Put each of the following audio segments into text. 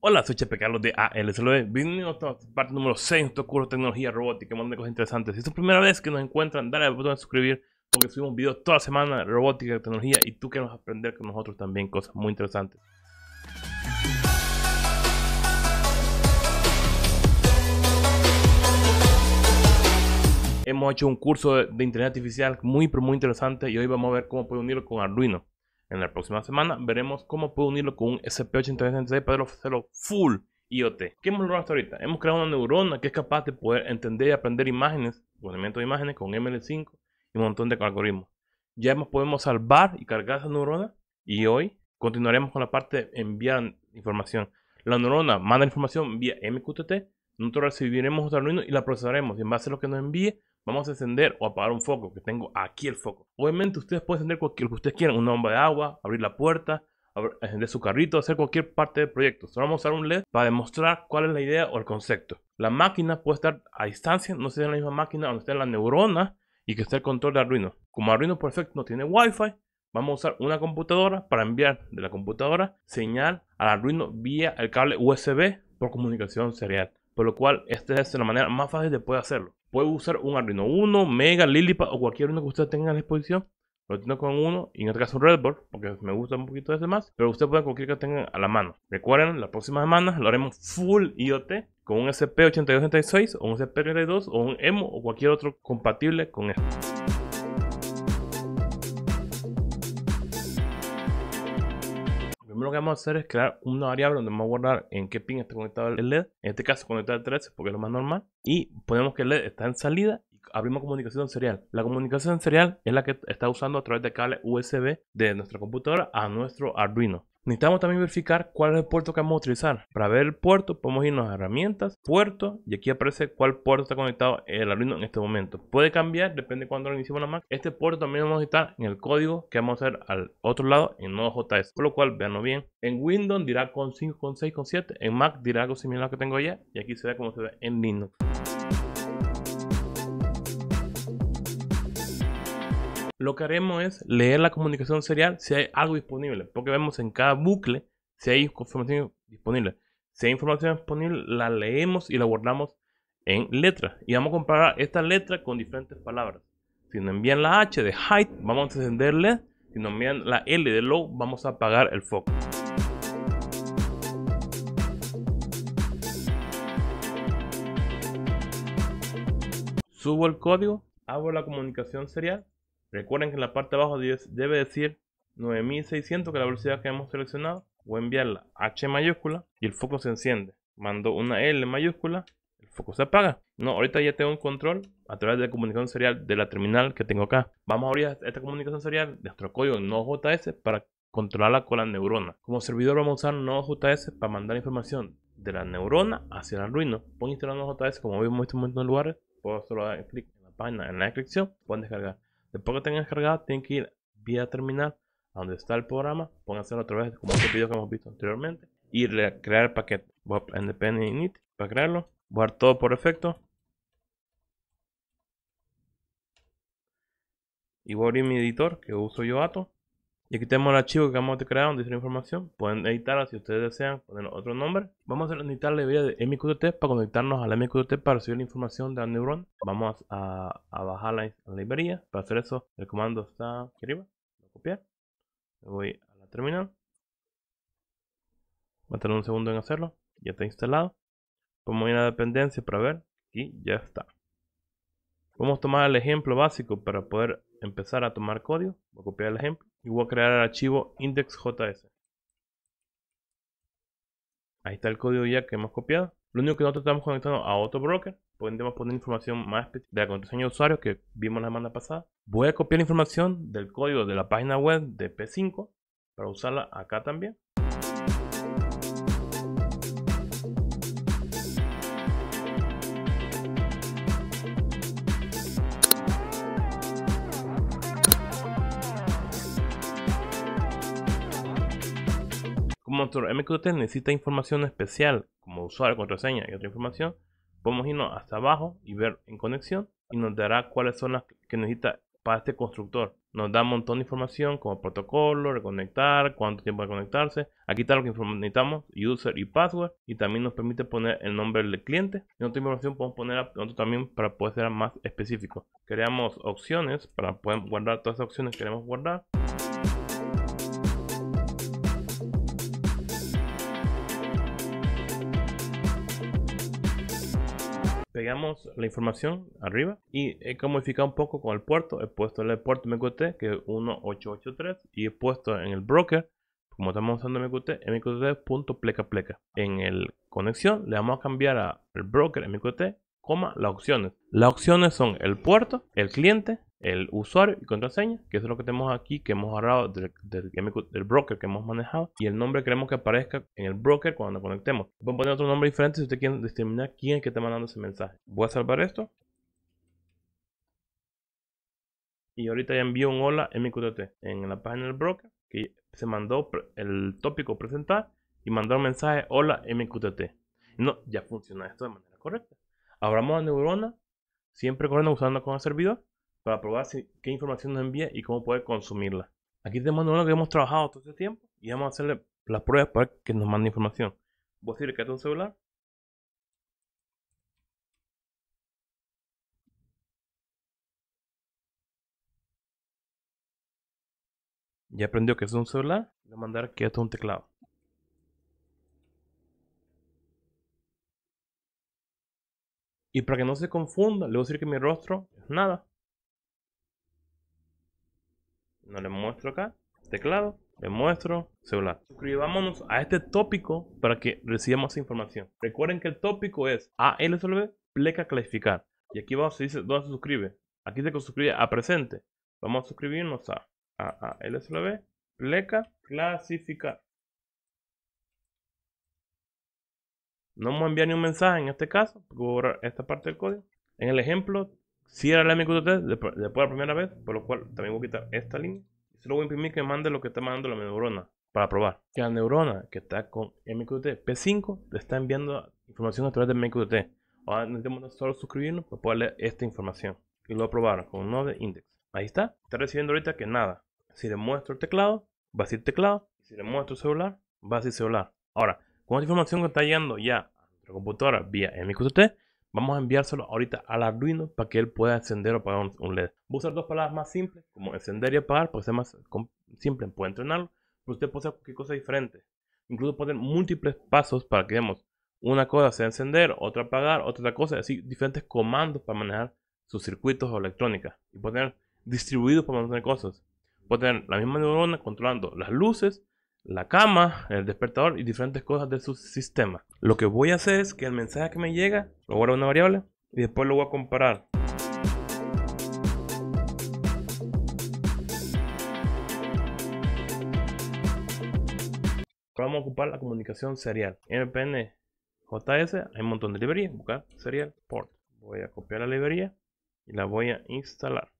Hola, soy Chepe Carlos de ALSLB. E. Bienvenidos a parte número 6 de nuestro curso de tecnología robótica, un montón de cosas interesantes. Si es tu primera vez que nos encuentran, dale al botón de suscribir porque subimos videos toda semana de robótica, y tecnología y tú queremos aprender con nosotros también cosas muy interesantes. Hemos hecho un curso de, internet inteligencia artificial muy pero muy interesante y hoy vamos a ver cómo puede unirlo con Arduino. En la próxima semana veremos cómo puedo unirlo con un sp 8266 para hacerlo full IoT. ¿Qué hemos logrado hasta ahorita? Hemos creado una neurona que es capaz de poder entender y aprender imágenes, procesamiento de imágenes con ML5 y un montón de algoritmos. Ya hemos podemos salvar y cargar esa neurona y hoy continuaremos con la parte de enviar información. La neurona manda información vía MQTT, nosotros recibiremos otra alumina y la procesaremos en base a lo que nos envíe Vamos a encender o apagar un foco, que tengo aquí el foco. Obviamente ustedes pueden encender cualquier que ustedes quieran, una bomba de agua, abrir la puerta, encender su carrito, hacer cualquier parte del proyecto. Solo vamos a usar un LED para demostrar cuál es la idea o el concepto. La máquina puede estar a distancia, no sea en la misma máquina donde en la neurona y que esté el control de Arduino. Como Arduino Perfect no tiene Wi-Fi, vamos a usar una computadora para enviar de la computadora señal al Arduino vía el cable USB por comunicación serial. Por lo cual, esta es la manera más fácil de poder hacerlo. Puede usar un Arduino 1, Mega, Lilipa o cualquier uno que usted tenga a la disposición. Lo tengo con uno, y en este caso un Redboard, porque me gusta un poquito ese más. Pero usted puede cualquier que tenga a la mano. Recuerden, las próximas semanas lo haremos full IoT con un sp 8266 o un SP32 o un EMO o cualquier otro compatible con esto. primero que vamos a hacer es crear una variable donde vamos a guardar en qué pin está conectado el LED. En este caso conectado al 13 porque es lo más normal. Y ponemos que el LED está en salida y abrimos comunicación serial. La comunicación serial es la que está usando a través de cable USB de nuestra computadora a nuestro Arduino. Necesitamos también verificar cuál es el puerto que vamos a utilizar. Para ver el puerto, podemos irnos a herramientas, puerto, y aquí aparece cuál puerto está conectado en Arduino en este momento. Puede cambiar, depende de cuando lo iniciemos la Mac. Este puerto también lo vamos a necesitar en el código que vamos a hacer al otro lado en js Por lo cual, veanlo bien. En Windows dirá con 5, con 6, con 7. En Mac dirá algo similar a que tengo allá. Y aquí se ve como se ve en Linux. Lo que haremos es leer la comunicación serial si hay algo disponible, porque vemos en cada bucle si hay información disponible. Si hay información disponible, la leemos y la guardamos en letras. Y vamos a comparar esta letra con diferentes palabras. Si nos envían la H de height, vamos a encenderle. Si nos envían la L de low, vamos a apagar el foco. Subo el código, hago la comunicación serial Recuerden que en la parte de abajo debe decir 9600, que es la velocidad que hemos seleccionado. Voy a enviarla H mayúscula y el foco se enciende. Mando una L mayúscula, el foco se apaga. No, ahorita ya tengo un control a través de la comunicación serial de la terminal que tengo acá. Vamos a abrir esta comunicación serial de nuestro código Node.js para controlarla con la neurona. Como servidor vamos a usar Node.js para mandar información de la neurona hacia el Arduino. Pueden instalar Node.js como vimos en este momento lugares. Puedo solo dar clic en la página, en la descripción. Pueden descargar. Después que tengan cargado, tienen que ir vía terminal a donde está el programa. hacerlo otra vez, como otros video que hemos visto anteriormente. a crear el paquete. Voy a Init para crearlo. Voy a dar todo por efecto. Y voy a abrir mi editor que uso yo ATO y aquí tenemos el archivo que acabamos de crear donde dice la información. Pueden editarla si ustedes desean, poner otro nombre. Vamos a necesitar la librería de MQTT para conectarnos a la MQTT para recibir la información de la neuron. Vamos a, bajar la, librería. Para hacer eso, el comando está aquí arriba. Lo copiar. voy a la terminal. Va a tener un segundo en hacerlo. Ya está instalado. como una dependencia para ver. Y ya está. Vamos a tomar el ejemplo básico para poder empezar a tomar código. Voy a copiar el ejemplo y voy a crear el archivo index.js. Ahí está el código ya que hemos copiado. Lo único que nosotros estamos conectando a otro broker, podemos poner información más específica de la contraseña de usuario que vimos la semana pasada. Voy a copiar información del código de la página web de P5 para usarla acá también. motor MQTT necesita información especial, como usuario, contraseña y otra información, podemos irnos hasta abajo y ver en conexión y nos dará cuáles son las que necesita para este constructor. Nos da un montón de información como protocolo, reconectar, cuánto tiempo de conectarse. Aquí está lo que necesitamos, user y password. Y también nos permite poner el nombre del cliente. Y otra información podemos poner también para poder ser más específico. Creamos opciones para poder guardar todas las opciones que queremos guardar. pegamos la información arriba y he modificado un poco con el puerto. He puesto el puerto MQT que es 1883 y he puesto en el broker, como estamos usando MQT, MQT.pleca En el conexión le vamos a cambiar al broker MQT, coma, las opciones. Las opciones son el puerto, el cliente, el usuario y contraseña, que es lo que tenemos aquí, que hemos agarrado del, del, broker que hemos manejado y el nombre queremos que aparezca en el broker cuando conectemos. Pueden poner otro nombre diferente si usted quiere determinar quién es que está mandando ese mensaje. Voy a salvar esto. Y ahorita ya envío un hola MQTT en la página del broker que se mandó el tópico presentar y mandó un mensaje hola MQTT. No, ya funciona esto de manera correcta. Abramos la neurona, siempre corriendo usando con el servidor para probar si, qué información nos envía y cómo poder consumirla. Aquí te mando lo que hemos trabajado todo este tiempo y vamos a hacerle las pruebas para que nos mande información. Voy a decirle que es un celular. Ya aprendió que es un celular. Le voy a mandar que esto es un teclado. Y para que no se confunda, le voy a decir que mi rostro es nada no les muestro acá, teclado, les muestro celular. Suscribámonos a este tópico para que recibamos información. Recuerden que el tópico es ALSLB, pleca clasificar. Y aquí vamos, se dice dónde se suscribe. Aquí se suscribe a presente. Vamos a suscribirnos a, a, pleca clasificar. No vamos a enviar ni un mensaje en este caso, porque voy a borrar esta parte del código. En el ejemplo era la MQTT después de la primera vez, por lo cual también voy a quitar esta línea. y Solo voy a imprimir que me mande lo que está mandando la neurona para probar. Que la neurona que está con MQTT P5 le está enviando información a través de MQTT. Ahora necesitamos solo suscribirnos para pues poder leer esta información. Y lo probar con un node index. Ahí está. Está recibiendo ahorita que nada. Si le muestro el teclado, va a ser teclado. Si le muestro el celular, va a ser celular. Ahora, con esta información que está llegando ya a la computadora vía MQTT, Vamos a enviárselo ahorita al Arduino para que él pueda encender o apagar un LED. Voy a usar dos palabras más simples, como encender y apagar, porque ser más simple, puede entrenarlo, pero usted puede hacer cualquier cosa diferente. Incluso puede múltiples pasos para que digamos, una cosa sea encender, otra apagar, otra cosa, así diferentes comandos para manejar sus circuitos o electrónica. Y puede tener distribuidos para mantener cosas. Puede tener la misma neurona controlando las luces la cama, el despertador y diferentes cosas de su sistema. Lo que voy a hacer es que el mensaje que me llega, lo guardo en una variable y después lo voy a comparar. Vamos a ocupar la comunicación serial. Mpnjs. hay un montón de librerías, buscar serial port. Voy a copiar la librería y la voy a instalar.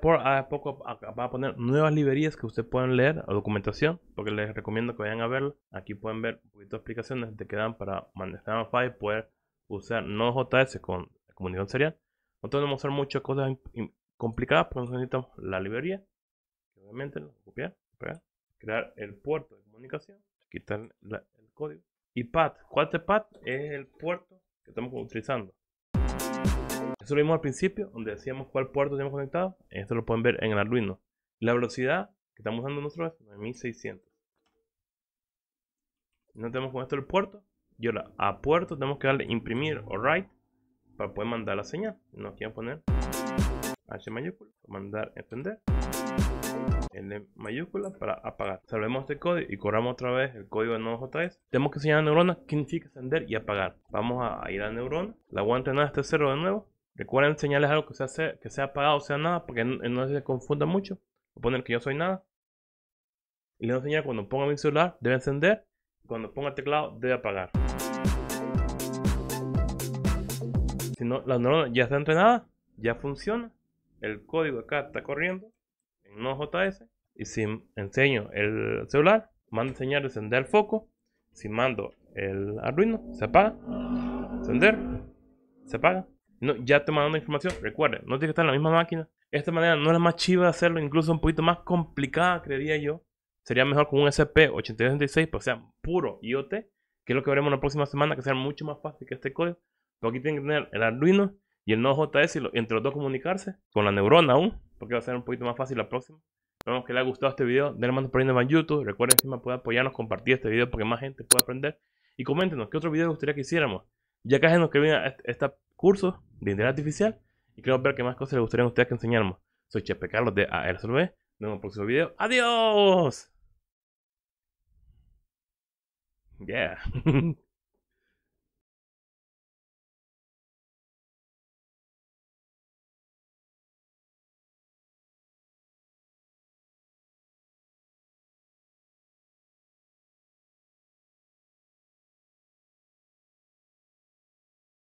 por ah, a poco va a poner nuevas librerías que ustedes pueden leer o documentación, porque les recomiendo que vayan a verlo. Aquí pueden ver un poquito de explicaciones de que dan para manejar y poder usar no JS con comunicación serial. No tenemos que usar muchas cosas complicadas, pero necesitamos la librería. Obviamente, copiar, crear el puerto de comunicación, quitar el código. Y PAT, ¿cuál es el PAT? Es el puerto que estamos utilizando lo vimos al principio, donde decíamos cuál puerto tenemos conectado. Esto lo pueden ver en el Arduino. La velocidad que estamos usando nosotros es 1600 No tenemos con esto el puerto. Y ahora a puerto tenemos que darle imprimir o write para poder mandar la señal. Nos quieren poner H mayúscula, mandar encender, L mayúscula para apagar. Salvemos este código y corramos otra vez el código de nodo j Tenemos que señalar a neurona que significa encender y apagar. Vamos a ir a neurona. La voy a entrenar hasta cero de nuevo Recuerden enseñarles algo que sea, apagado que sea sea nada, porque eh, no, se confunda mucho. Voy a poner que yo soy nada. Y le enseñar cuando ponga mi celular, debe encender. Cuando ponga el teclado, debe apagar. Si no, la neurona ya está entrenada, ya funciona. El código acá está corriendo en JS. Y si enseño el celular, mando enseñar encender el foco. Si mando el Arduino, se apaga. Encender, se apaga ya te mandando información. Recuerden, no tiene que estar en la misma máquina. Esta manera no es la más chiva de hacerlo, incluso un poquito más complicada, creería yo. Sería mejor con un SP8266, pues sea puro IoT, que es lo que veremos la próxima semana, que sea mucho más fácil que este código. Pero aquí tienen que tener el Arduino y el Nodo JS y entre los dos comunicarse con la neurona aún, porque va a ser un poquito más fácil la próxima. Esperamos que les haya gustado este video. Denle mano por ahí en YouTube. Recuerden encima puede apoyarnos, compartir este video Porque más gente pueda aprender. Y coméntenos qué otro video les gustaría que hiciéramos. Ya que nos que viene esta cursos de inteligencia artificial y queremos ver qué más cosas les gustaría a ustedes que enseñáramos. Soy Chepe Carlos de ARSLB. Nos vemos en el próximo video. ¡Adiós!